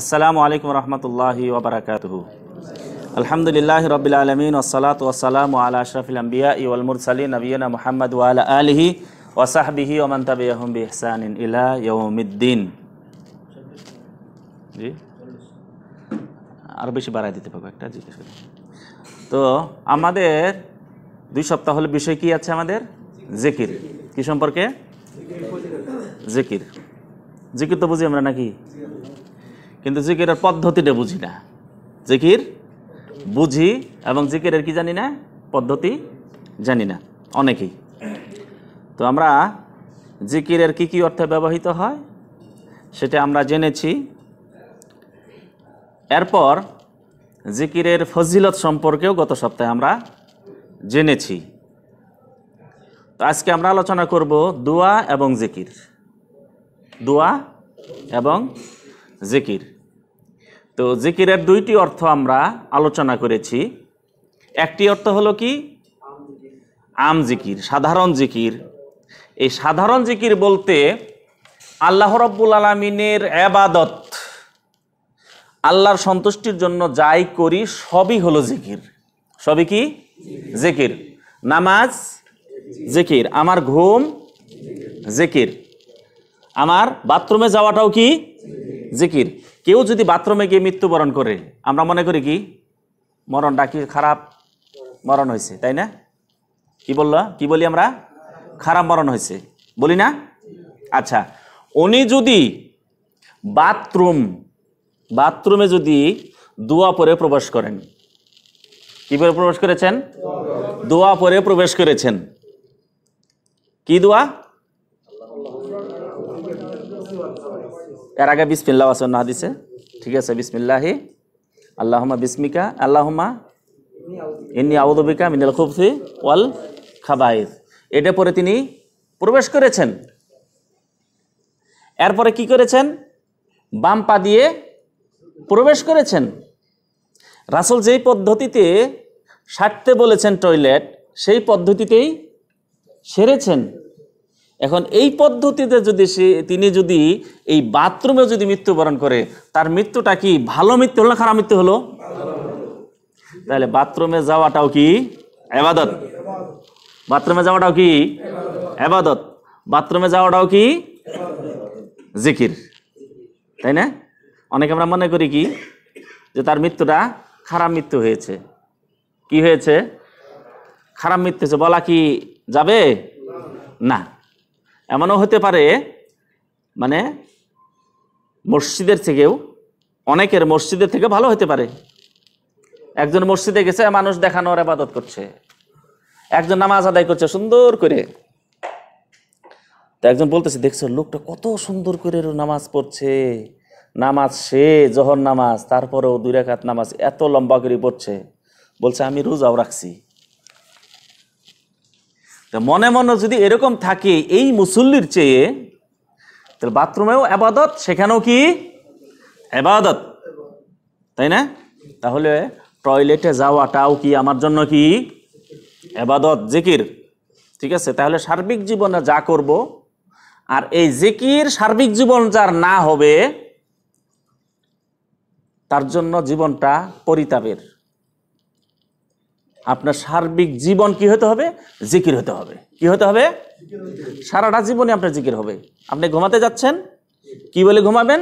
আসসালামু আলাইকুম রহমতুল্লাহি আলহামদুলিল্লাহ রবিল আলমিন ওসালাত ওসালাম আলা আশরাফিল আম্বিয়া ইউলমুর সালী নবীনা মোহাম্মদ ওয়ালা আলহি ওসাহবিহি ওমান তাবি আহমবি ইহসান ইলা জি আরও বেশি বাড়াই দিতে পারবো একটা জিজ্ঞেস করি তো আমাদের দুই সপ্তাহ হলে বিষয় কি আছে আমাদের জিকির কি সম্পর্কে জিকির জিকির তো বুঝি আমরা নাকি কিন্তু জিকিরের পদ্ধতিটা বুঝি না জিকির বুঝি এবং জিকিরের কি জানি না পদ্ধতি জানি না অনেকেই তো আমরা জিকিরের কি কি অর্থে ব্যবহৃত হয় সেটা আমরা জেনেছি এরপর জিকিরের ফজিলত সম্পর্কেও গত সপ্তাহে আমরা জেনেছি তো আজকে আমরা আলোচনা করব দোয়া এবং জিকির দোয়া এবং জিকির তো জিকিরের দুইটি অর্থ আমরা আলোচনা করেছি একটি অর্থ হলো কি আম জিকির সাধারণ জিকির এই সাধারণ জিকির বলতে আল্লাহ রব্বুল আলমিনের অ্যাবাদত আল্লাহর সন্তুষ্টির জন্য যাই করি সবই হলো জিকির সবই কি জিকির নামাজ জিকির আমার ঘুম জিকির আমার বাথরুমে যাওয়াটাও কি জিকির কেউ যদি বাথরুমে গিয়ে মৃত্যুবরণ করে আমরা মনে করি কি মরণটা কি খারাপ মরণ হয়েছে তাই না কি বললো কি বলি আমরা খারাপ মরণ হয়েছে বলি না আচ্ছা উনি যদি বাথরুম বাথরুমে যদি দোয়া পরে প্রবেশ করেন কি পরে প্রবেশ করেছেন দোয়া পরে প্রবেশ করেছেন কি দোয়া এর আগে বিসমিল্লা আসন না দিছে ঠিক আছে বিসমিল্লাহি আল্লাহমা বিসমিকা আল্লাহমা ইন্নি আউদবিকা মিনাল খুবসি ওয়াল খাবাইজ এটা পরে তিনি প্রবেশ করেছেন এরপরে কি করেছেন বাম পা দিয়ে প্রবেশ করেছেন রাসল যেই পদ্ধতিতে সারতে বলেছেন টয়লেট সেই পদ্ধতিতেই সেরেছেন এখন এই পদ্ধতিতে যদি সে তিনি যদি এই বাথরুমে যদি মৃত্যুবরণ করে তার মৃত্যুটা কি ভালো মৃত্যু হলো খারাপ মৃত্যু হলো তাহলে বাথরুমে যাওয়াটাও কি আবাদত বাথরুমে যাওয়াটাও কি আবাদত বাথরুমে যাওয়াটাও কি জিকির তাই না অনেকে আমরা মনে করি কি যে তার মৃত্যুটা খারাপ মৃত্যু হয়েছে কি হয়েছে খারাপ মৃত্যু হয়েছে বলা কি যাবে না এমনও হতে পারে মানে মসজিদের থেকেও অনেকের মসজিদের থেকে ভালো হতে পারে একজন মসজিদে গেছে মানুষ দেখানোর আবাদত করছে একজন নামাজ আদায় করছে সুন্দর করে তো একজন বলতেছে দেখছো লোকটা কত সুন্দর করে নামাজ পড়ছে নামাজ সে জহর নামাজ তারপরেও দুই রেখাত নামাজ এত লম্বা করে পড়ছে বলছে আমি রোজাও রাখছি তা মনে মনে যদি এরকম থাকে এই মুসল্লির চেয়ে তাহলে বাথরুমেও আবাদত সেখানেও কি আবাদত তাই না তাহলে টয়লেটে যাওয়াটাও কি আমার জন্য কি আবাদত জিকির ঠিক আছে তাহলে সার্বিক জীবনে যা করব আর এই জিকির সার্বিক জীবন যার না হবে তার জন্য জীবনটা পরিতাপের আপনার সার্বিক জীবন কি হতে হবে জিকির হতে হবে কি হতে হবে সারাটা জীবনে আপনার জিকির হবে আপনি ঘুমাতে যাচ্ছেন কি বলে ঘুমাবেন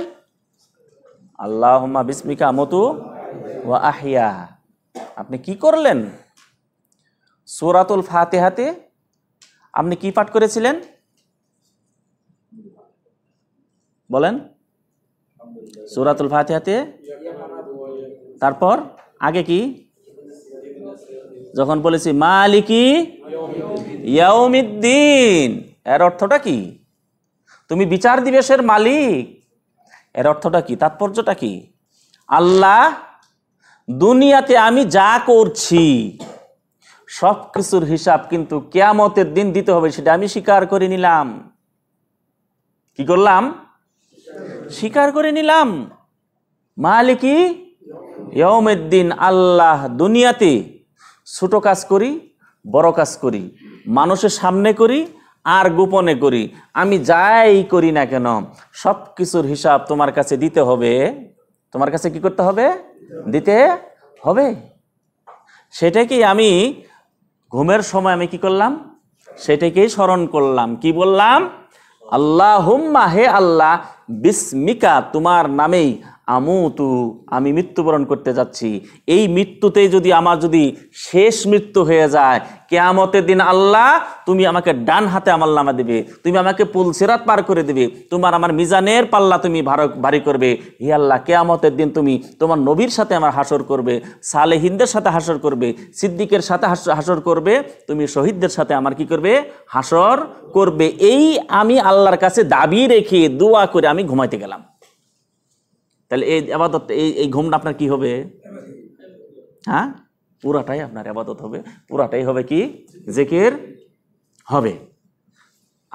আল্লাহ বিস্মিকা মতু ও আহিয়া আপনি কি করলেন সোরাতুল হাতে আপনি কি পাঠ করেছিলেন বলেন সোরাতুল ফাতেহাতে তারপর আগে কি যখন বলেছি মালিকি ইয়াউমিদ্দিন এর অর্থটা কি তুমি বিচার দিবসের মালিক এর অর্থটা কি তাৎপর্যটা কি আল্লাহ দুনিয়াতে আমি যা করছি সব কিছুর হিসাব কিন্তু কেয়ামতের দিন দিতে হবে সেটা আমি স্বীকার করে নিলাম কি করলাম স্বীকার করে নিলাম মালিকি ইয়মের আল্লাহ দুনিয়াতে ছোটো কাজ করি বড় কাজ করি মানুষের সামনে করি আর গোপনে করি আমি যাই করি না কেন সব কিছুর হিসাব তোমার কাছে দিতে হবে তোমার কাছে কি করতে হবে দিতে হবে সেটাকেই আমি ঘুমের সময় আমি কি করলাম সেটাকেই স্মরণ করলাম কি বললাম আল্লাহ হুম্মা হে আল্লাহ বিস্মিকা তোমার নামেই আমুতু আমি মৃত্যুবরণ করতে যাচ্ছি এই মৃত্যুতে যদি আমার যদি শেষ মৃত্যু হয়ে যায় কেয়ামতের দিন আল্লাহ তুমি আমাকে ডান হাতে আমার লামা দেবে তুমি আমাকে পুলসেরাত পার করে দেবে তোমার আমার মিজানের পাল্লা তুমি ভারী করবে হে আল্লাহ কেয়ামতের দিন তুমি তোমার নবীর সাথে আমার হাসর করবে সালেহিনদের সাথে হাসর করবে সিদ্দিকের সাথে হাসর করবে তুমি শহীদদের সাথে আমার কি করবে হাসর করবে এই আমি আল্লাহর কাছে দাবি রেখে দোয়া করে আমি ঘুমাইতে গেলাম তাহলে এই আবাদত এই এই ঘুমটা আপনার কি হবে হ্যাঁ পুরাটাই আপনার আবাদত হবে পুরাটাই হবে কি জেকের হবে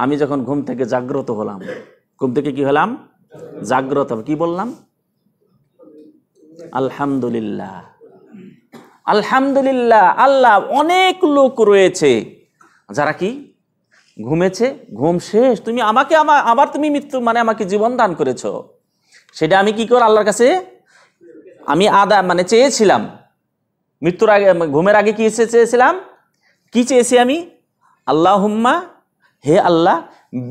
আমি যখন ঘুম থেকে জাগ্রত হলাম ঘুম থেকে কি হলাম জাগ্রত হবে কি বললাম আলহামদুলিল্লাহ আলহামদুলিল্লাহ আল্লাহ অনেক লোক রয়েছে যারা কি ঘুমেছে ঘুম শেষ তুমি আমাকে আমার আবার তুমি মৃত্যু মানে আমাকে জীবন দান করেছো সেটা আমি কি কর আল্লাহর কাছে আমি আদা মানে চেয়েছিলাম মৃত্যুর আগে ঘুমের আগে কি চেয়েছিলাম কি চেয়েছি আমি আল্লাহ হুম্মা হে আল্লাহ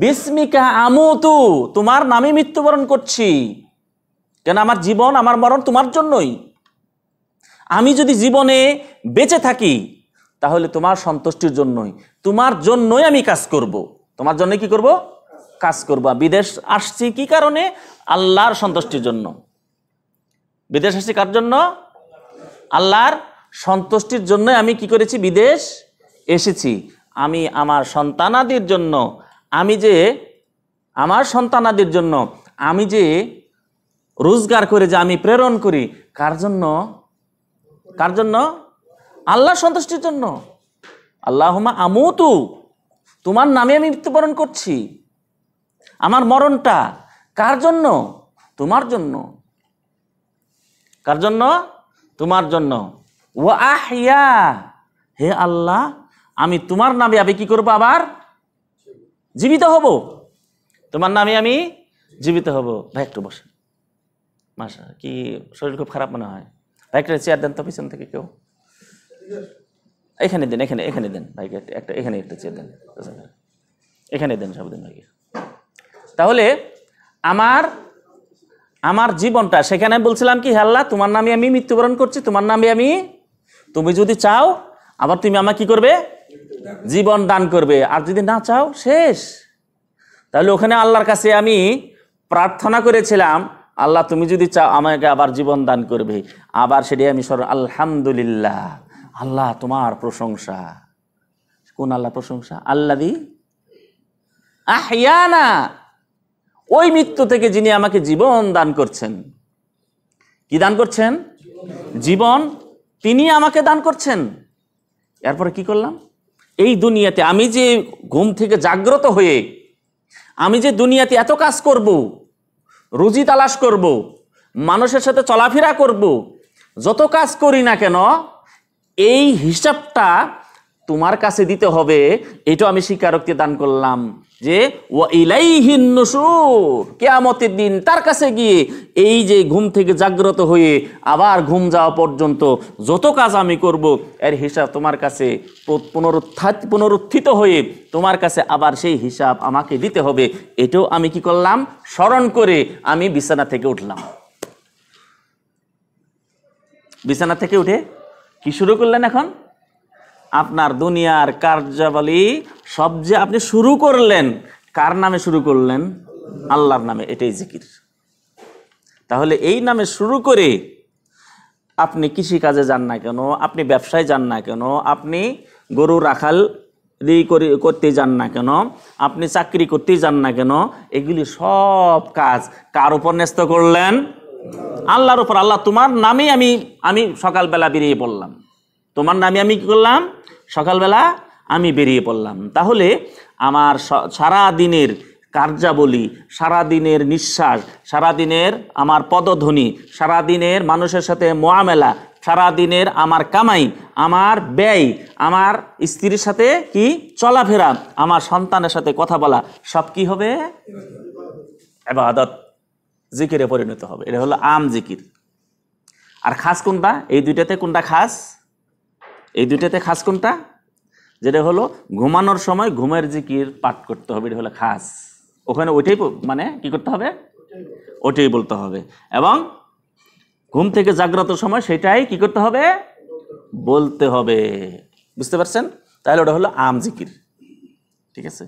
বিস্মিকা আমতু তোমার নামে মৃত্যুবরণ করছি কেন আমার জীবন আমার মরণ তোমার জন্যই আমি যদি জীবনে বেঁচে থাকি তাহলে তোমার সন্তুষ্টির জন্যই তোমার জন্যই আমি কাজ করব। তোমার জন্য কি করব কাজ করবা বিদেশ আসছি কি কারণে আল্লাহর সন্তুষ্টির জন্য বিদেশ আসছি কার জন্য আল্লাহর সন্তুষ্টির জন্য আমি কি করেছি বিদেশ এসেছি আমি আমার সন্তানাদির জন্য আমি যে আমার সন্তানাদির জন্য আমি যে রোজগার করে যে আমি প্রেরণ করি কার জন্য কার জন্য আল্লাহ সন্তুষ্টির জন্য আল্লাহমা আমু তু তোমার নামে আমি মৃত্যুবরণ করছি আমার মরণটা কার জন্য তোমার জন্য কার জন্য তোমার জন্য ও আহিয়া হে আল্লাহ আমি তোমার নামে আমি কি করবো আবার জীবিত হব তোমার নামে আমি জীবিত হব ভাই একটু বসে মাসা কি শরীর খুব খারাপ মনে হয় ভাই একটা চেয়ার দেন তো পিছন থেকে কেউ এখানে দেন এখানে এখানে দেন ভাইকে একটা এখানে একটা চেয়ার দেন এখানে দেন সব দিন ভাইকে তাহলে আমার আমার জীবনটা সেখানে বলছিলাম কি হাল্লা তোমার নামে আমি মৃত্যুবরণ করছি তোমার নামে আমি তুমি যদি চাও আবার তুমি আমাকে কি করবে জীবন দান করবে আর যদি না চাও শেষ তাহলে ওখানে আল্লাহর কাছে আমি প্রার্থনা করেছিলাম আল্লাহ তুমি যদি চাও আমাকে আবার জীবন দান করবে আবার সেটি আমি স্মরণ আলহামদুলিল্লাহ আল্লাহ তোমার প্রশংসা কোন আল্লাহ প্রশংসা আল্লাহ দি আহ না ওই মৃত্যু থেকে যিনি আমাকে জীবন দান করছেন কি দান করছেন জীবন তিনি আমাকে দান করছেন এরপরে কি করলাম এই দুনিয়াতে আমি যে ঘুম থেকে জাগ্রত হয়ে আমি যে দুনিয়াতে এত কাজ করব রুজি তালাশ করব মানুষের সাথে চলাফেরা করব যত কাজ করি না কেন এই হিসাবটা তোমার কাছে দিতে হবে এটাও আমি স্বীকারোক্তি দান করলাম যে ও ইলাইহীন নসুর কেয়ামতের দিন তার কাছে গিয়ে এই যে ঘুম থেকে জাগ্রত হয়ে আবার ঘুম যাওয়া পর্যন্ত যত কাজ আমি করব এর হিসাব তোমার কাছে পুনরুত্থাত পুনরুত্থিত হয়ে তোমার কাছে আবার সেই হিসাব আমাকে দিতে হবে এটাও আমি কি করলাম স্মরণ করে আমি বিছানা থেকে উঠলাম বিছানা থেকে উঠে কি শুরু করলেন এখন আপনার দুনিয়ার কার্যাবলী সব যে আপনি শুরু করলেন কার নামে শুরু করলেন আল্লাহর নামে এটাই জিকির তাহলে এই নামে শুরু করে আপনি কৃষিকাজে যান না কেন আপনি ব্যবসায় যান না কেন আপনি গরু রাখাল করতে যান না কেন আপনি চাকরি করতে যান না কেন এগুলি সব কাজ কার উপর ন্যস্ত করলেন আল্লাহর উপর আল্লাহ তোমার নামে আমি আমি সকালবেলা বেরিয়ে পড়লাম তোমার নামে আমি কী করলাম সকালবেলা আমি বেরিয়ে পড়লাম তাহলে আমার সারা দিনের কার্যাবলী সারাদিনের নিঃশ্বাস সারাদিনের আমার পদধ্বনি সারাদিনের মানুষের সাথে মোয়ামেলা সারাদিনের আমার কামাই আমার ব্যয় আমার স্ত্রীর সাথে কি চলাফেরা আমার সন্তানের সাথে কথা বলা সব কি হবে এবাদত জিকিরে পরিণত হবে এটা হলো আম জিকির আর খাস কোনটা এই দুইটাতে কোনটা খাস এই দুইটাতে খাস কোনটা যেটা হলো ঘুমানোর সময় ঘুমের জিকির পাঠ করতে হবে এটা হলো খাস ওখানে ওইটাই মানে কি করতে হবে ওটাই বলতে হবে এবং ঘুম থেকে জাগ্রত সময় সেটাই কি করতে হবে বলতে হবে বুঝতে পারছেন তাহলে ওটা হলো আম জিকির ঠিক আছে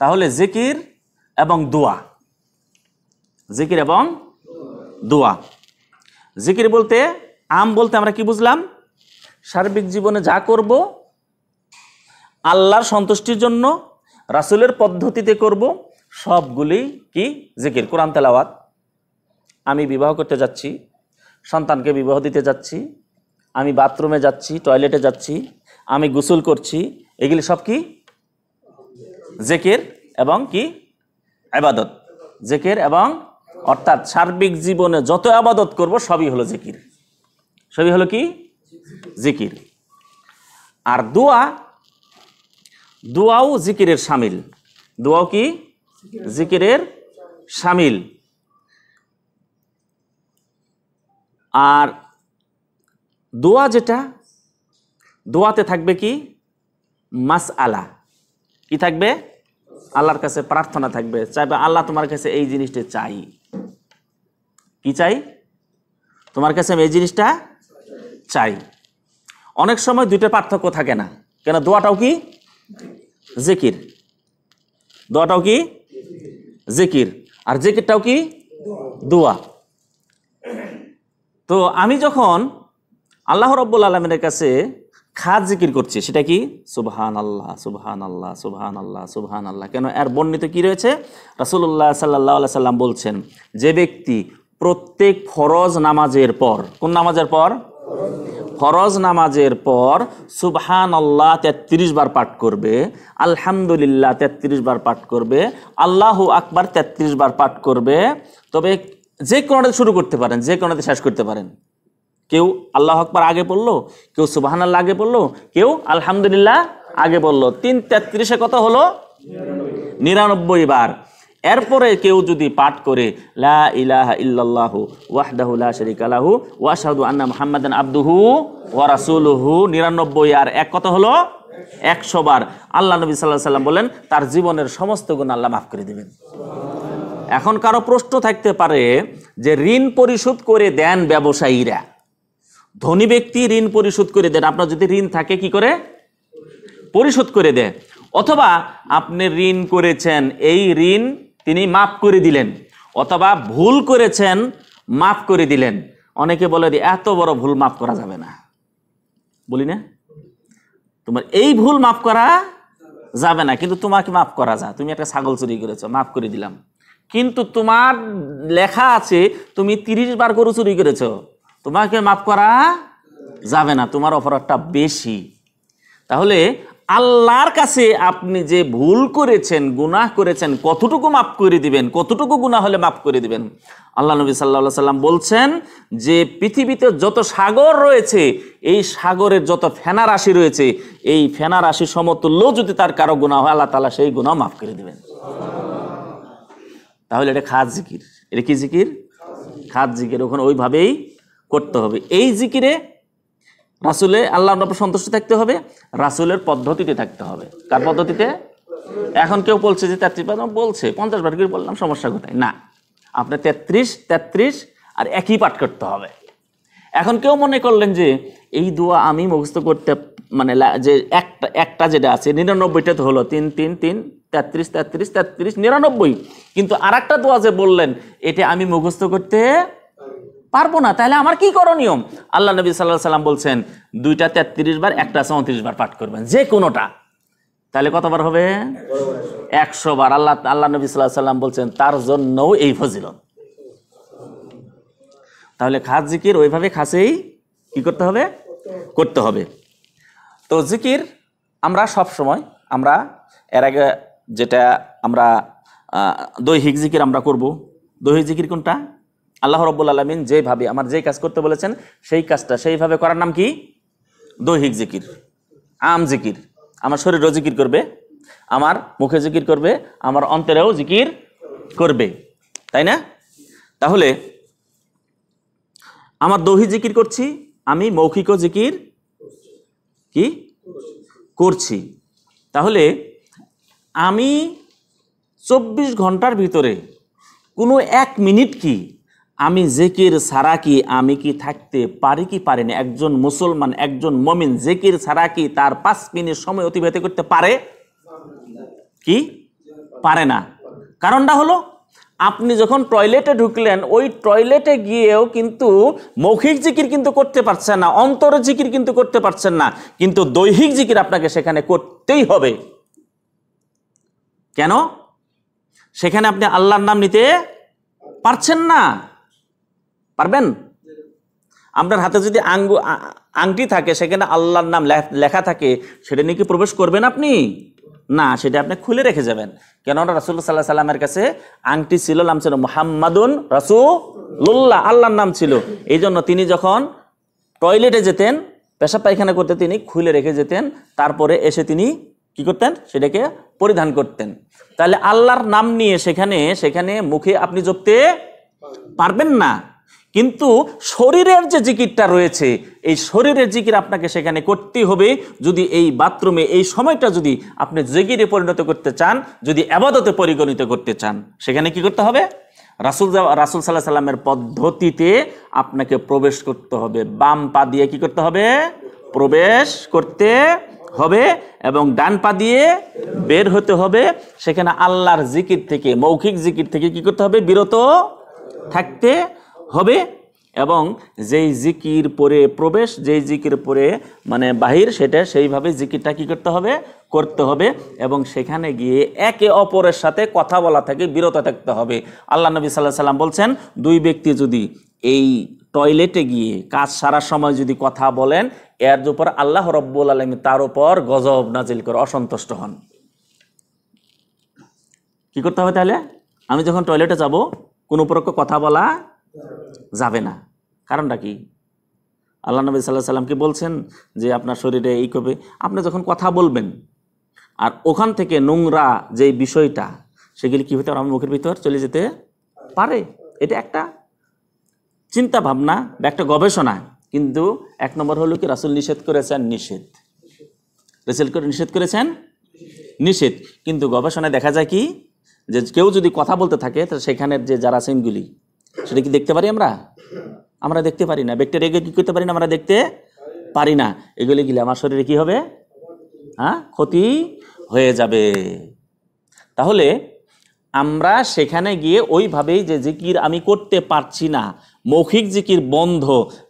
তাহলে জিকির এবং দোয়া জিকির এবং দোয়া জিকির বলতে আম বলতে আমরা কি বুঝলাম সার্বিক জীবনে যা করব আল্লাহর সন্তুষ্টির জন্য রাসুলের পদ্ধতিতে করব সবগুলি কি জিকির কোরআন তেলাওয়াত আমি বিবাহ করতে যাচ্ছি সন্তানকে বিবাহ দিতে যাচ্ছি আমি বাথরুমে যাচ্ছি টয়লেটে যাচ্ছি আমি গোসল করছি এগুলি সব কি জেকের এবং কি আবাদত জেকের এবং অর্থাৎ সার্বিক জীবনে যত আবাদত করব সবই হলো জেকির সবই হলো কি জিকির আর দোয়া দোয়াও জিকিরের সামিল দোয়াও কি জিকিরের সামিল আর দোয়া যেটা দোয়াতে থাকবে কি মাস আলা কি থাকবে আল্লাহর কাছে প্রার্থনা থাকবে চাইবে আল্লাহ তোমার কাছে এই জিনিসটা চাই কি চাই তোমার কাছে আমি এই জিনিসটা চাই অনেক সময় দুইটা পার্থক্য থাকে না কেন দোয়াটাও কি জিকির দোয়াটাও কি জিকির আর জেকিরটাও কি দোয়া তো আমি যখন আল্লাহ রব্বুল আলমের কাছে খা জিকির করছি সেটা কি সুবহান আল্লাহ সুবহান আল্লাহ সুবহান আল্লাহ সুবহান আল্লাহ কেন এর বর্ণিত কি রয়েছে রাসুল্লাহ সাল্লাহ সাল্লাম বলছেন যে ব্যক্তি প্রত্যেক ফরজ নামাজের পর কোন নামাজের পর ফরজ নামাজের পর সুবহান আল্লাহ তেত্রিশ বার পাঠ করবে আলহামদুলিল্লাহ তেত্রিশ বার পাঠ করবে আল্লাহ আকবার তেত্রিশ বার পাঠ করবে তবে যে কোনোটাতে শুরু করতে পারেন যে কোনোটাতে শেষ করতে পারেন কেউ আল্লাহ আকবার আগে পড়লো কেউ সুবাহান আল্লাহ আগে পড়লো কেউ আলহামদুলিল্লাহ আগে বললো তিন তেত্রিশে কত হলো নিরানব্বই বার এরপরে কেউ যদি পাঠ করে লা ইলাহা ইল্লাল্লাহু ওয়াহদাহুল্লাহ শরিক আলাহু ওয়াশাহদু আন্না মোহাম্মদান আব্দুহু ওয়ারাসুলহু নিরানব্বই আর এক কথা হলো একশো বার আল্লাহ নবী সাল্লাহ সাল্লাম বলেন তার জীবনের সমস্ত গুণ আল্লাহ মাফ করে দেবেন এখন কারো প্রশ্ন থাকতে পারে যে ঋণ পরিশোধ করে দেন ব্যবসায়ীরা ধনী ব্যক্তি ঋণ পরিশোধ করে দেন আপনার যদি ঋণ থাকে কি করে পরিশোধ করে দেয় অথবা আপনি ঋণ করেছেন এই ঋণ তিনি মাফ করে দিলেন অথবা ভুল করেছেন মাফ করে দিলেন অনেকে বলে এত বড় ভুল মাফ করা যাবে না বলি না তোমার এই ভুল মাফ করা যাবে না কিন্তু তোমাকে মাফ করা যা তুমি একটা ছাগল চুরি করেছো মাফ করে দিলাম কিন্তু তোমার লেখা আছে তুমি তিরিশ বার গরু চুরি করেছো তোমাকে মাফ করা যাবে না তোমার অপরাধটা বেশি তাহলে আল্লাহর কাছে আপনি যে ভুল করেছেন গুনাহ করেছেন কতটুকু মাফ করে দিবেন কতটুকু গুনাহ হলে মাফ করে দিবেন আল্লাহ নবী সাল্লা সাল্লাম বলছেন যে পৃথিবীতে যত সাগর রয়েছে এই সাগরের যত ফেনা রাশি রয়েছে এই ফেনা রাশি সমতুল্য যদি তার কারো গুণা হয় আল্লাহ তালা সেই গুণাও মাফ করে দিবেন তাহলে এটা খাদ জিকির এটা কি জিকির খাদ জিকির ওখানে ওইভাবেই করতে হবে এই জিকিরে রাসুলে আল্লাহ আপনার সন্তুষ্ট থাকতে হবে রাসুলের পদ্ধতিতে থাকতে হবে কার পদ্ধতিতে এখন কেউ বলছে যে তেত্রিশ বার বলছে পঞ্চাশ বার কি বললাম সমস্যা কোথায় না আপনার তেত্রিশ তেত্রিশ আর একই পাঠ করতে হবে এখন কেউ মনে করলেন যে এই দোয়া আমি মুখস্থ করতে মানে যে একটা একটা যেটা আছে নিরানব্বইটা তো হলো তিন তিন তিন তেত্রিশ তেত্রিশ তেত্রিশ নিরানব্বই কিন্তু আর একটা দোয়া যে বললেন এটা আমি মুখস্থ করতে পারবো না তাহলে আমার কি করণীয় আল্লাহ নবী সাল্লাহ সাল্লাম বলছেন দুইটা তেত্রিশ বার একটা চৌত্রিশ বার পাঠ করবেন যে কোনোটা তাহলে কতবার হবে একশো বার আল্লাহ আল্লাহ নবী সাল্লাহ সাল্লাম বলছেন তার জন্যও এই ফজিলত তাহলে খাস জিকির ওইভাবে খাসেই কি করতে হবে করতে হবে তো জিকির আমরা সব সময় আমরা এর আগে যেটা আমরা দৈহিক জিকির আমরা করব দৈহিক জিকির কোনটা আল্লাহ রব্বুল আলমিন যেভাবে আমার যেই কাজ করতে বলেছেন সেই কাজটা সেইভাবে করার নাম কি দৈহিক জিকির আম জিকির আমার শরীরও জিকির করবে আমার মুখে জিকির করবে আমার অন্তরেও জিকির করবে তাই না তাহলে আমার দৈহিক জিকির করছি আমি মৌখিকও জিকির কি করছি তাহলে আমি চব্বিশ ঘন্টার ভিতরে কোনো এক মিনিট কি আমি জেকির ছাড়া কি আমি কি থাকতে পারি কি পারি না একজন মুসলমান একজন মমিন জেকির ছাড়া কি তার পাঁচ মিনিট সময় অতিবাহিত করতে পারে কি পারে না কারণটা হলো আপনি যখন টয়লেটে ঢুকলেন ওই টয়লেটে গিয়েও কিন্তু মৌখিক জিকির কিন্তু করতে পারছেন না অন্তর জিকির কিন্তু করতে পারছেন না কিন্তু দৈহিক জিকির আপনাকে সেখানে করতেই হবে কেন সেখানে আপনি আল্লাহর নাম নিতে পারছেন না পারবেন আপনার হাতে যদি আঙ্গু আংটি থাকে সেখানে আল্লাহর নাম লেখা থাকে সেটা নিয়ে কি প্রবেশ করবেন আপনি না সেটা আপনি খুলে রেখে যাবেন কেননা রাসুল্লাহ সাল্লাহ সাল্লামের কাছে আংটি ছিল নাম ছিল মোহাম্মাদুন রাসুল্লাহ আল্লাহর নাম ছিল এই জন্য তিনি যখন টয়লেটে যেতেন পেশা পায়খানা করতে তিনি খুলে রেখে যেতেন তারপরে এসে তিনি কি করতেন সেটাকে পরিধান করতেন তাহলে আল্লাহর নাম নিয়ে সেখানে সেখানে মুখে আপনি জপতে পারবেন না কিন্তু শরীরের যে জিকিরটা রয়েছে এই শরীরের জিকির আপনাকে সেখানে করতে হবে যদি এই বাথরুমে এই সময়টা যদি আপনি জিকিরে পরিণত করতে চান যদি আবাদতে পরিগণিত করতে চান সেখানে কি করতে হবে রাসুল রাসুল সাল্লাহ সাল্লামের পদ্ধতিতে আপনাকে প্রবেশ করতে হবে বাম পা দিয়ে কি করতে হবে প্রবেশ করতে হবে এবং ডান পা দিয়ে বের হতে হবে সেখানে আল্লাহর জিকির থেকে মৌখিক জিকির থেকে কি করতে হবে বিরত থাকতে হবে এবং যেই জিকির পরে প্রবেশ যেই জিকির পরে মানে বাহির সেটা সেইভাবে জিকিরটা কী করতে হবে করতে হবে এবং সেখানে গিয়ে একে অপরের সাথে কথা বলা থেকে বিরত থাকতে হবে আল্লাহ নবী সাল্লাহ সাল্লাম বলছেন দুই ব্যক্তি যদি এই টয়লেটে গিয়ে কাজ সারার সময় যদি কথা বলেন এর উপর আল্লাহ রব্বুল আলমী তার উপর গজব নাজিল করে অসন্তুষ্ট হন কি করতে হবে তাহলে আমি যখন টয়লেটে যাব কোনো প্রকার কথা বলা যাবে না কারণটা কি আল্লাহ নবী সাল্লাহ সাল্লামকে বলছেন যে আপনার শরীরে এই কবে আপনি যখন কথা বলবেন আর ওখান থেকে নোংরা যে বিষয়টা সেগুলি কী হতে আমার মুখের ভিতর চলে যেতে পারে এটা একটা চিন্তা ভাবনা বা একটা গবেষণা কিন্তু এক নম্বর হলো কি রাসুল নিষেধ করেছেন নিষেধ রেসেল করে নিষেধ করেছেন নিষেধ কিন্তু গবেষণায় দেখা যায় কি যে কেউ যদি কথা বলতে থাকে তো সেখানের যে যারা সিনগুলি সেটা কি দেখতে পারি আমরা আমরা দেখতে পারি না ব্যাকটেরিয়াকে কী করতে পারি না আমরা দেখতে পারি না এগুলি গেলে আমার শরীরে কি হবে হ্যাঁ ক্ষতি হয়ে যাবে তাহলে আমরা সেখানে গিয়ে ওইভাবেই যে জিকির আমি করতে পারছি না মৌখিক জিকির বন্ধ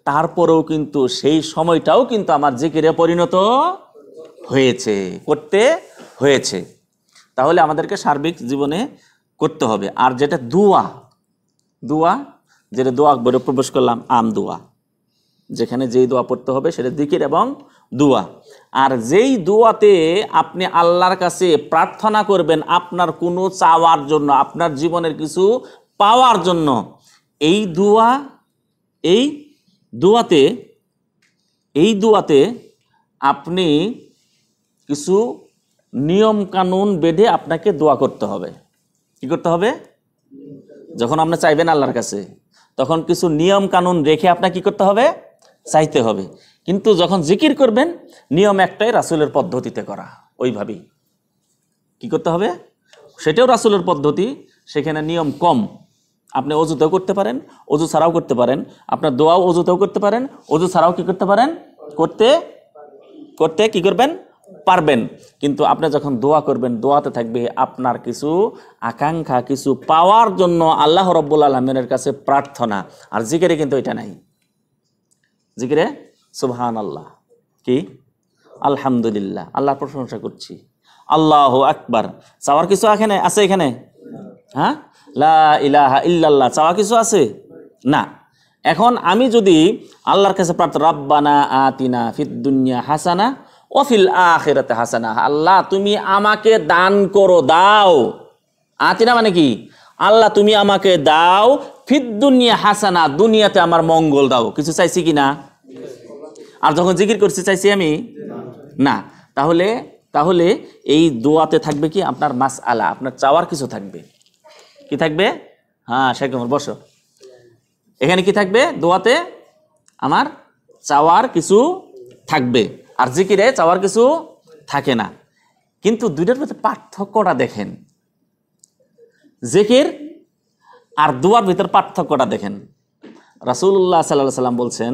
তারপরেও কিন্তু সেই সময়টাও কিন্তু আমার জিকিরে পরিণত হয়েছে করতে হয়েছে তাহলে আমাদেরকে সার্বিক জীবনে করতে হবে আর যেটা দুয়া দোয়া যেটা দোয়া আকবরে প্রবেশ করলাম আম দোয়া যেখানে যেই দোয়া পড়তে হবে সেটা দিকির এবং দোয়া আর যেই দোয়াতে আপনি আল্লাহর কাছে প্রার্থনা করবেন আপনার কোনো চাওয়ার জন্য আপনার জীবনের কিছু পাওয়ার জন্য এই দোয়া এই দোয়াতে এই দোয়াতে আপনি কিছু নিয়ম কানুন বেঁধে আপনাকে দোয়া করতে হবে কি করতে হবে যখন আপনি চাইবেন আল্লাহর কাছে তখন কিছু নিয়ম কানুন রেখে আপনার কি করতে হবে চাইতে হবে কিন্তু যখন জিকির করবেন নিয়ম একটাই রাসুলের পদ্ধতিতে করা ওইভাবেই কি করতে হবে সেটাও রাসুলের পদ্ধতি সেখানে নিয়ম কম আপনি অজুতেও করতে পারেন অজু ছাড়াও করতে পারেন আপনার দোয়াও অজুতেও করতে পারেন অজু ছাড়াও কি করতে পারেন করতে করতে কি করবেন পারবেন কিন্তু আপনি যখন দোয়া করবেন দোয়াতে থাকবে আপনার কিছু আকাঙ্ক্ষা কিছু পাওয়ার জন্য আল্লাহ রব্বুল আলমিনের কাছে প্রার্থনা আর জিকিরে কিন্তু এটা নাই জিকিরে সুবহান আল্লাহ কি আলহামদুলিল্লাহ আল্লাহ প্রশংসা করছি আল্লাহ আকবার চাওয়ার কিছু এখানে আছে এখানে হ্যাঁ লা ইলাহা ইল্লাল্লাহ চাওয়া কিছু আছে না এখন আমি যদি আল্লাহর কাছে প্রার্থনা রব্বানা আতিনা ফিদ্দুনিয়া দুনিয়া হাসানা অফিল আখেরাতে হাসানা আল্লাহ তুমি আমাকে দান করো দাও আতিনা মানে কি আল্লাহ তুমি আমাকে দাও ফির দুনিয়া হাসানা দুনিয়াতে আমার মঙ্গল দাও কিছু চাইছি কি না আর যখন জিকির করছি চাইছি আমি না তাহলে তাহলে এই দোয়াতে থাকবে কি আপনার মাস আলা আপনার চাওয়ার কিছু থাকবে কি থাকবে হ্যাঁ শেখ বসো এখানে কি থাকবে দোয়াতে আমার চাওয়ার কিছু থাকবে আর জিকিরে চাওয়ার কিছু থাকে না কিন্তু দুইটার ভিতরে পার্থক্যটা দেখেন জিকির আর দুয়ার ভিতর পার্থক্যটা দেখেন রাসুল্লাহ সাল্লাহ সাল্লাম বলছেন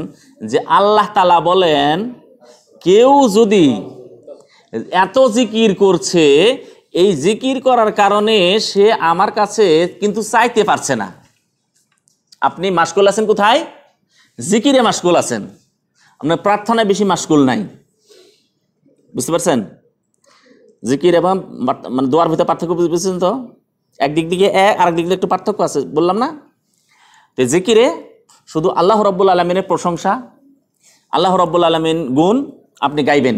যে আল্লাহ তালা বলেন কেউ যদি এত জিকির করছে এই জিকির করার কারণে সে আমার কাছে কিন্তু চাইতে পারছে না আপনি মাসকুল আছেন কোথায় জিকিরে মাসকুল আছেন আপনার প্রার্থনায় বেশি মাসকুল নাই বুঝতে পারছেন জিকির এবং মানে দোয়ার ভিতরে পার্থক্য পারছেন তো একদিক দিকে এক আরেক দিক দিয়ে একটু পার্থক্য আছে বললাম না তো জিকিরে শুধু আল্লাহ রব্বুল আলমিনের প্রশংসা আল্লাহ রব্বুল আলমিন গুণ আপনি গাইবেন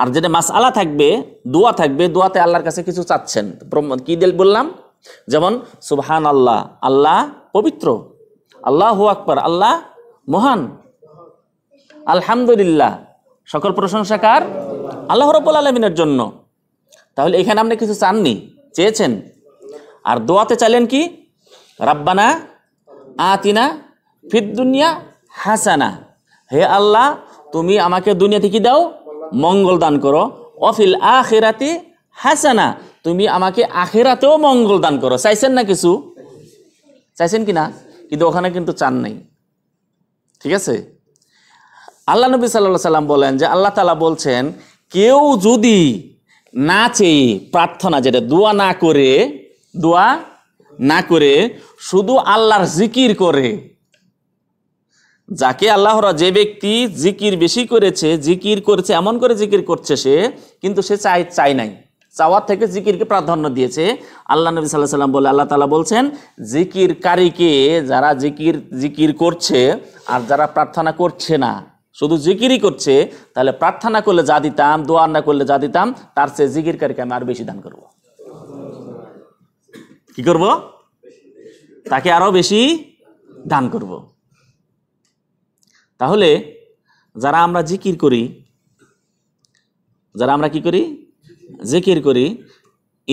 আর যেটা মাস আলা থাকবে দোয়া থাকবে দোয়াতে আল্লাহর কাছে কিছু চাচ্ছেন কি দিল বললাম যেমন সুবহান আল্লাহ আল্লাহ পবিত্র আল্লাহ আকবর আল্লাহ মহান আলহামদুলিল্লাহ সকল প্রশংসা কার আল্লাহ রব্বুল আলমিনের জন্য তাহলে এখানে আপনি কিছু চাননি চেয়েছেন আর দোয়াতে চাইলেন কি রাব্বানা আতিনা ফিদ দুনিয়া হাসানা হে আল্লাহ তুমি আমাকে দুনিয়াতে কি দাও মঙ্গল দান করো অফিল আখেরাতে হাসানা তুমি আমাকে আখেরাতেও মঙ্গল দান করো চাইছেন না কিছু চাইছেন কি না কিন্তু ওখানে কিন্তু চান নাই ঠিক আছে আল্লাহ নবী সাল্লাহ সাল্লাম বলেন যে আল্লাহ তালা বলছেন কেউ যদি না চেয়ে প্রার্থনা যেটা দোয়া না করে দোয়া না করে শুধু আল্লাহর জিকির করে যাকে আল্লাহরা যে ব্যক্তি জিকির বেশি করেছে জিকির করেছে এমন করে জিকির করছে সে কিন্তু সে চাই চাই নাই চাওয়ার থেকে জিকিরকে প্রাধান্য দিয়েছে আল্লাহ নবী সাল্লাহ সাল্লাম বলে আল্লাহ তালা বলছেন কারিকে যারা জিকির জিকির করছে আর যারা প্রার্থনা করছে না শুধু জিকিরই করছে তাহলে প্রার্থনা করলে যা দিতাম দোয়ার না করলে যা দিতাম তার চেয়ে জিকিরকারীকে আমি আর বেশি দান করব কি করব তাকে আরও বেশি দান করব তাহলে যারা আমরা জিকির করি যারা আমরা কি করি জিকির করি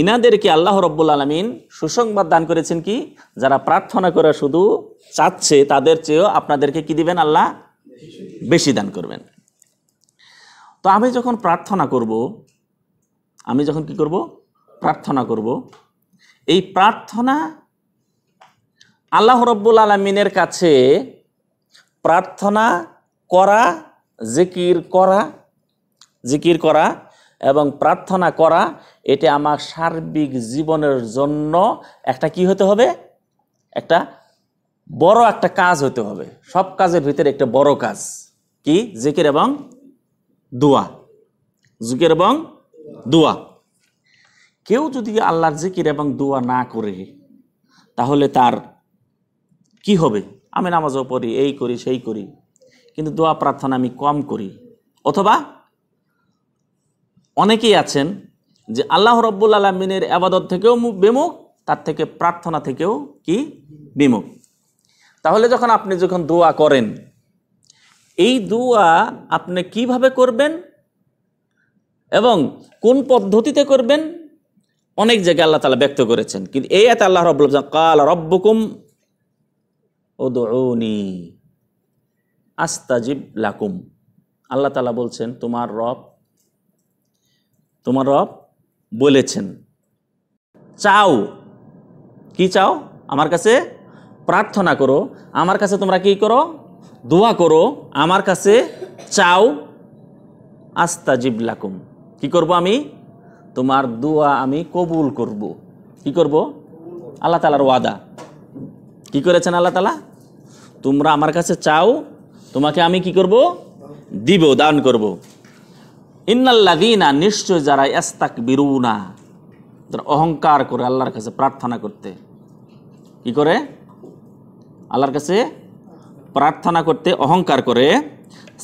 ইনাদেরকে আল্লাহ রব্বুল আলমিন সুসংবাদ দান করেছেন কি যারা প্রার্থনা করা শুধু চাচ্ছে তাদের চেয়েও আপনাদেরকে কি দিবেন আল্লাহ বেশি দান করবেন তো আমি যখন প্রার্থনা করব আমি যখন কি করব প্রার্থনা করব এই প্রার্থনা আল্লাহ রব্বুল আলমিনের কাছে প্রার্থনা করা জিকির করা জিকির করা এবং প্রার্থনা করা এটা আমার সার্বিক জীবনের জন্য একটা কি হতে হবে একটা বড় একটা কাজ হতে হবে সব কাজের ভিতরে একটা বড় কাজ কি জিকির এবং দোয়া জিকির এবং দোয়া কেউ যদি আল্লাহর জিকির এবং দোয়া না করে তাহলে তার কি হবে আমি নামাজও পড়ি এই করি সেই করি কিন্তু দোয়া প্রার্থনা আমি কম করি অথবা অনেকেই আছেন যে আল্লাহ রব্বুল আলমিনের আবাদত থেকেও বেমুখ তার থেকে প্রার্থনা থেকেও কি বিমুখ তাহলে যখন আপনি যখন দোয়া করেন এই দোয়া আপনি কিভাবে করবেন এবং কোন পদ্ধতিতে করবেন অনেক জায়গায় আল্লাহ তালা ব্যক্ত করেছেন কিন্তু এই এত আল্লাহ রব কাল রব্বকুম ও দৌনি আস্তাজিব লাকুম আল্লাহ তালা বলছেন তোমার রব তোমার রব বলেছেন চাও কি চাও আমার কাছে প্রার্থনা করো আমার কাছে তোমরা কি করো দোয়া করো আমার কাছে চাও আস্তা জিবলাকুম কি করব আমি তোমার দোয়া আমি কবুল করব কি করব আল্লাহ তালার ওয়াদা কি করেছেন আল্লাহ তালা তোমরা আমার কাছে চাও তোমাকে আমি কি করব দিব দান করব দিনা নিশ্চয় যারা এস্তাক বিরুনা না অহংকার করে আল্লাহর কাছে প্রার্থনা করতে কি করে আল্লাহর কাছে প্রার্থনা করতে অহংকার করে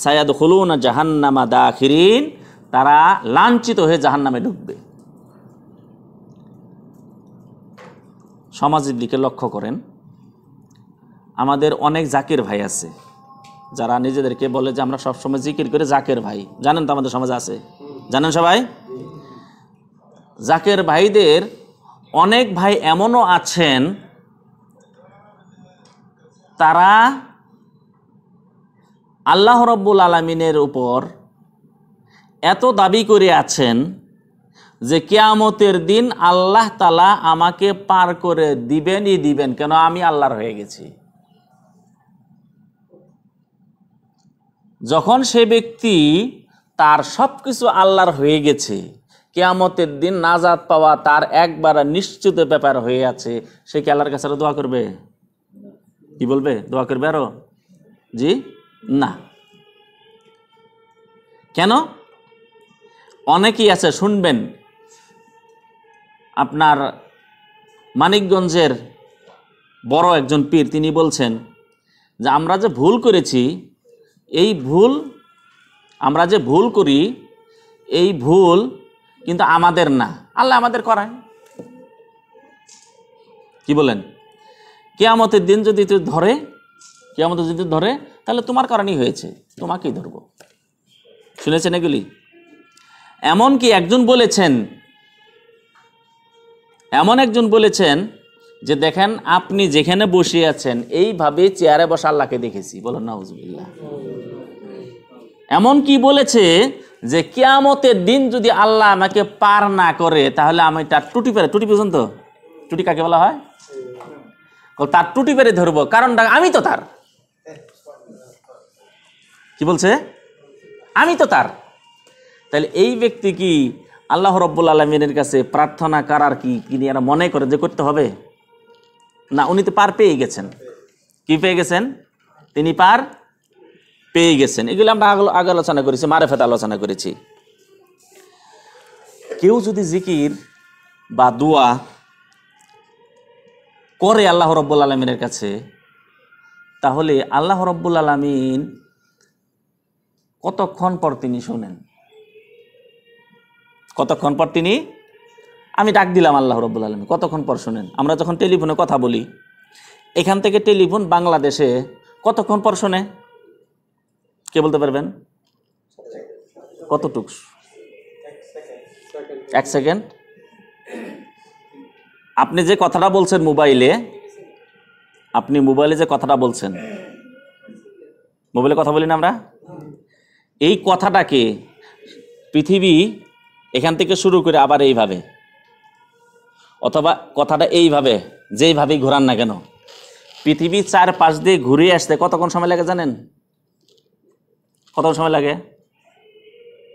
সায়াদ হলুন জাহান্নামা দাখিরিন তারা লাঞ্ছিত হয়ে জাহান্নামে ঢুকবে সমাজের দিকে লক্ষ্য করেন আমাদের অনেক জাকির ভাই আছে যারা নিজেদেরকে বলে যে আমরা সবসময় জিকির করে জাকের ভাই জানেন তো আমাদের সমাজ আছে জানেন সবাই জাকের ভাইদের অনেক ভাই এমনও আছেন তারা আল্লাহ রব্বুল আলমিনের উপর এত দাবি করে আছেন যে কেয়ামতের দিন আল্লাহ তালা আমাকে পার করে দিবেনই দিবেন কেন আমি আল্লাহর হয়ে গেছি যখন সে ব্যক্তি তার সব কিছু আল্লাহর হয়ে গেছে কেয়ামতের দিন নাজাদ পাওয়া তার একবার নিশ্চিত ব্যাপার হয়ে আছে সে কি আল্লাহর কাছে দোয়া করবে কি বলবে দোয়া করবে আরো জি না কেন অনেকেই আছে শুনবেন আপনার মানিকগঞ্জের বড় একজন পীর তিনি বলছেন যে আমরা যে ভুল করেছি এই ভুল আমরা যে ভুল করি এই ভুল কিন্তু আমাদের না আল্লাহ আমাদের করায় কি বলেন কেয়ামতের দিন যদি তুই ধরে কেয়ামতের যদি ধরে তাহলে তোমার কারণেই হয়েছে তোমাকেই ধরব শুনেছেন এগুলি এমনকি একজন বলেছেন এমন একজন বলেছেন যে দেখেন আপনি যেখানে বসে আছেন এইভাবে চেয়ারে বসা আল্লাহকে দেখেছি বলেন নাউজবিল্লা এমন কি বলেছে যে কেয়ামতের দিন যদি আল্লাহ আমাকে পার না করে তাহলে আমি তার টুটি পেরে টুটি পর্যন্ত টুটি কাকে বলা হয় তার টুটি পেরে ধরবো কারণটা আমি তো তার কি বলছে আমি তো তার তাহলে এই ব্যক্তি কি আল্লাহ রব্বুল আলমিনের কাছে প্রার্থনা করার কি কি এরা মনে করে যে করতে হবে না উনি তো পার পেয়ে গেছেন কি পেয়ে গেছেন তিনি পার পেয়ে গেছেন এগুলো আমরা আগে আলোচনা করেছি মারেফেত আলোচনা করেছি কেউ যদি জিকির বা দোয়া করে আল্লাহ রব্বুল আলমিনের কাছে তাহলে আল্লাহ রব্বুল আলমিন কতক্ষণ পর তিনি শোনেন কতক্ষণ পর তিনি আমি ডাক দিলাম আল্লাহ রব্বুল আলমী কতক্ষণ পর শোনেন আমরা যখন টেলিফোনে কথা বলি এখান থেকে টেলিফোন বাংলাদেশে কতক্ষণ পর শোনে কে বলতে পারবেন কতটুক এক সেকেন্ড আপনি যে কথাটা বলছেন মোবাইলে আপনি মোবাইলে যে কথাটা বলছেন মোবাইলে কথা বলি না আমরা এই কথাটাকে পৃথিবী এখান থেকে শুরু করে আবার এইভাবে অথবা কথাটা এইভাবে যেইভাবেই ঘোরান না কেন পৃথিবী চার পাঁচ দিয়ে ঘুরে আসতে কতক্ষণ সময় লাগে জানেন কতক্ষণ সময় লাগে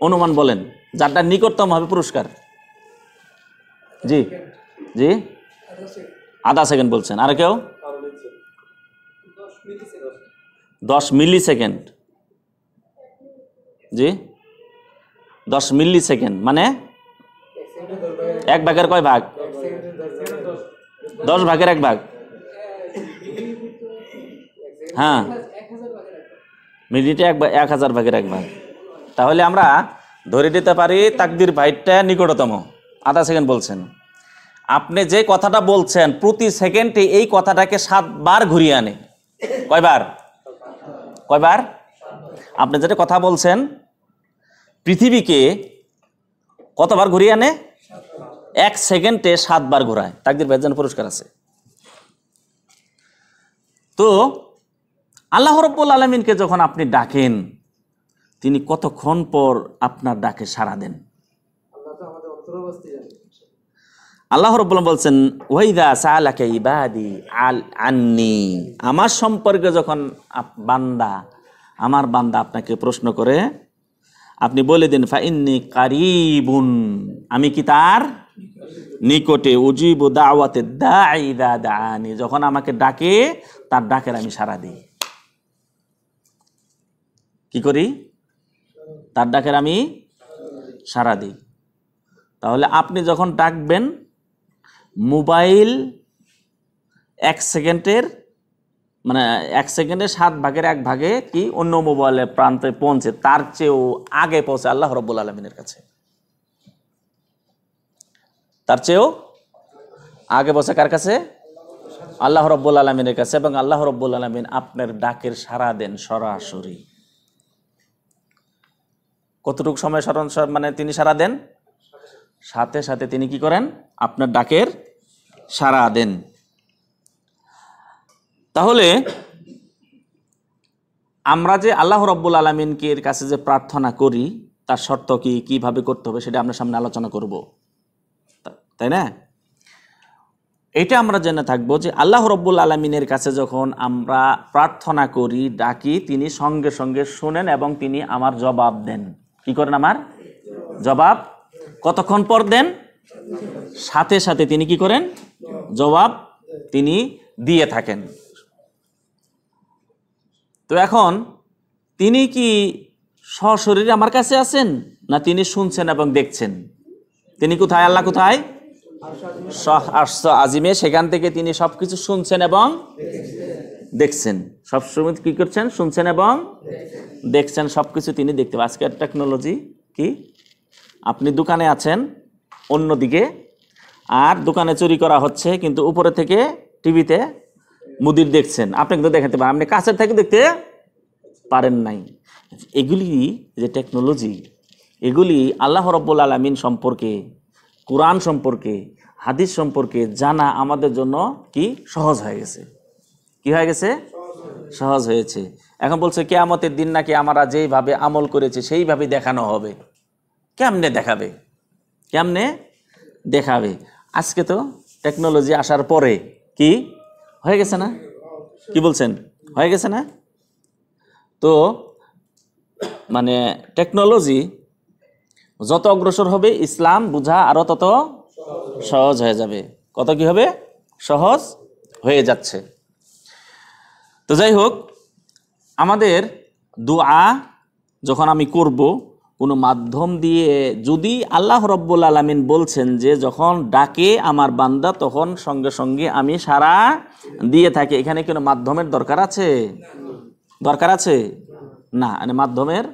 অনুমান বলেন যারটা নিকটতম হবে পুরস্কার জি জি আধা সেকেন্ড বলছেন আর কেউ দশ মিলি সেকেন্ড জি দশ মিলি সেকেন্ড মানে এক ভাগের কয় ভাগ দশ ভাগের এক ভাগ হ্যাঁ মিনিটে এক এক হাজার ভাগের এক ভাগ তাহলে আমরা ধরে দিতে পারি তাকদির ভাইটটা নিকটতম আধা সেকেন্ড বলছেন আপনি যে কথাটা বলছেন প্রতি সেকেন্ডে এই কথাটাকে সাতবার ঘুরিয়ে আনে কয়বার কয়বার আপনি যেটা কথা বলছেন পৃথিবীকে কতবার ঘুরিয়ে আনে এক সেকেন্ডে সাতবার ঘুরায় তাকদির ভাইজান পুরস্কার আছে তো আল্লাহ রব্বুল আলমিনকে যখন আপনি ডাকেন তিনি কতক্ষণ পর আপনার ডাকে সাড়া দেন আল্লাহর বলছেন ওয়াইদা সালাকে ইবাদি আল আন্নি আমার সম্পর্কে যখন বান্দা আমার বান্দা আপনাকে প্রশ্ন করে আপনি বলে দিন ফাইনি কারিবুন আমি কি তার নিকটে উজিব দাওয়াতে দা দানি যখন আমাকে ডাকে তার ডাকের আমি সারা দিই কি করি তার ডাকের আমি সারা দিই তাহলে আপনি যখন ডাকবেন মোবাইল এক সেকেন্ডের মানে এক সেকেন্ডে সাত ভাগের এক ভাগে কি অন্য মোবাইলের প্রান্তে পৌঁছে তার চেয়েও আগে পৌঁছে আল্লাহ রব্বুল আলমিনের কাছে তার চেয়েও আগে পৌঁছে কার কাছে আল্লাহ রব্বুল আলমিনের কাছে এবং আল্লাহ রব্বুল আলমিন আপনার ডাকের সারা দেন সরাসরি কতটুকু সময় স্মরণ মানে তিনি সারা দেন সাথে সাথে তিনি কি করেন আপনার ডাকের সারা দেন তাহলে আমরা যে আল্লাহ রব্বুল আলমিনকে এর কাছে যে প্রার্থনা করি তার শর্ত কি কিভাবে করতে হবে সেটা আমরা সামনে আলোচনা করব তাই না এটা আমরা জেনে থাকব যে আল্লাহ রব্বুল আলমিনের কাছে যখন আমরা প্রার্থনা করি ডাকি তিনি সঙ্গে সঙ্গে শুনেন এবং তিনি আমার জবাব দেন কি করেন আমার জবাব কতক্ষণ পর দেন সাথে সাথে তিনি কি করেন জবাব তিনি দিয়ে থাকেন তো এখন তিনি কি সশরীরে আমার কাছে আছেন না তিনি শুনছেন এবং দেখছেন তিনি কোথায় আল্লাহ কোথায় আজিমে সেখান থেকে তিনি সব কিছু শুনছেন এবং দেখছেন সব সময় কি করছেন শুনছেন এবং দেখছেন সব কিছু তিনি দেখতে আজকের টেকনোলজি কি আপনি দোকানে আছেন অন্যদিকে আর দোকানে চুরি করা হচ্ছে কিন্তু উপরে থেকে টিভিতে মুদির দেখছেন আপনি কিন্তু দেখাতে পারেন আপনি কাছের থেকে দেখতে পারেন নাই এগুলি যে টেকনোলজি এগুলি আল্লাহ রব্বুল আলমিন সম্পর্কে কোরআন সম্পর্কে হাদিস সম্পর্কে জানা আমাদের জন্য কি সহজ হয়ে গেছে কি হয়ে গেছে সহজ হয়েছে এখন বলছে কেয়ামতের দিন নাকি আমরা যেইভাবে আমল করেছে সেইভাবে দেখানো হবে কেমনে দেখাবে কেমনে দেখাবে আজকে তো টেকনোলজি আসার পরে কি হয়ে গেছে না কি বলছেন হয়ে গেছে না তো মানে টেকনোলজি যত অগ্রসর হবে ইসলাম বোঝা আরও তত সহজ হয়ে যাবে কত কি হবে সহজ হয়ে যাচ্ছে তো যাই হোক আমাদের দোয়া যখন আমি করব কোনো মাধ্যম দিয়ে যদি আল্লাহ রব্বুল আলমিন বলছেন যে যখন ডাকে আমার বান্দা তখন সঙ্গে সঙ্গে আমি সারা দিয়ে থাকি এখানে কোনো মাধ্যমের দরকার আছে দরকার আছে না মানে মাধ্যমের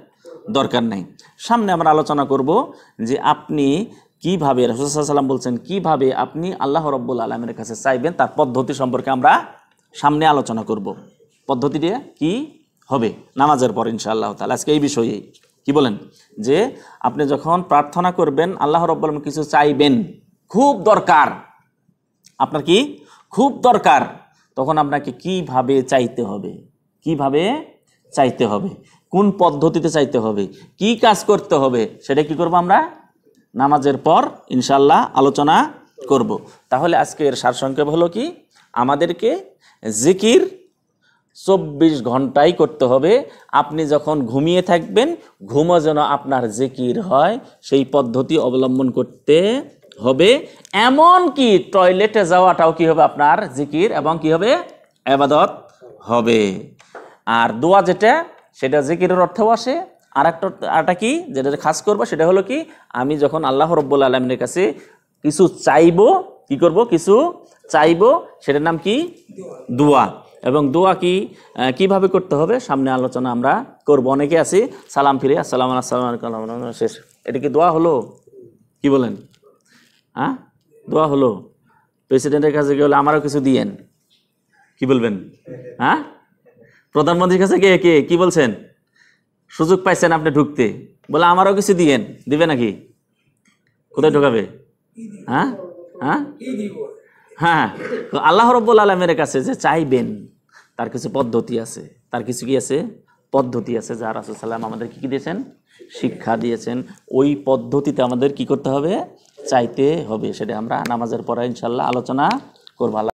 দরকার নেই সামনে আমরা আলোচনা করব যে আপনি কীভাবে রসুলাম বলছেন কিভাবে আপনি আল্লাহ রব্বুল আলমের কাছে চাইবেন তার পদ্ধতি সম্পর্কে আমরা সামনে আলোচনা করব পদ্ধতিটা কি হবে নামাজের পর ইনশাআল্লাহ তাহলে আজকে এই বিষয়ে কি বলেন যে আপনি যখন প্রার্থনা করবেন আল্লাহ রব্বালম কিছু চাইবেন খুব দরকার আপনার কি খুব দরকার তখন আপনাকে কিভাবে চাইতে হবে কিভাবে চাইতে হবে কোন পদ্ধতিতে চাইতে হবে কি কাজ করতে হবে সেটা কি করব আমরা নামাজের পর ইনশাল্লাহ আলোচনা করব তাহলে আজকের সারসংক্ষেপ হলো কি আমাদেরকে জিকির চব্বিশ ঘন্টাই করতে হবে আপনি যখন ঘুমিয়ে থাকবেন ঘুমও যেন আপনার জেকির হয় সেই পদ্ধতি অবলম্বন করতে হবে এমন কি টয়লেটে যাওয়াটাও কি হবে আপনার জিকির এবং কি হবে আবাদত হবে আর দোয়া যেটা সেটা জিকিরের অর্থেও আসে আর একটা কি যেটা খাস করবো সেটা হলো কি আমি যখন আল্লাহ রব্বুল আলমের কাছে কিছু চাইব কি করব কিছু চাইব সেটার নাম কি দোয়া এবং দোয়া কি কিভাবে করতে হবে সামনে আলোচনা আমরা করব অনেকে আছি সালাম ফিরে আসসালাম আসসালাম শেষ এটা কি দোয়া হলো কি বলেন হ্যাঁ দোয়া হলো প্রেসিডেন্টের কাছে গেলে আমারও কিছু দিয়েন কি বলবেন হ্যাঁ প্রধানমন্ত্রীর কাছে কে কে কি বলছেন সুযোগ পাইছেন আপনি ঢুকতে বলে আমারও কিছু দিয়েন দিবে নাকি কোথায় ঢোকাবে হ্যাঁ হ্যাঁ হ্যাঁ আল্লাহ রব্বুল আলমের কাছে যে চাইবেন তার কিছু পদ্ধতি আছে তার কিছু কি আছে পদ্ধতি আছে যা রাসুল সাল্লাম আমাদের কী কী দিয়েছেন শিক্ষা দিয়েছেন ওই পদ্ধতিতে আমাদের কি করতে হবে চাইতে হবে সেটা আমরা নামাজের পরে ইনশাল্লাহ আলোচনা করবো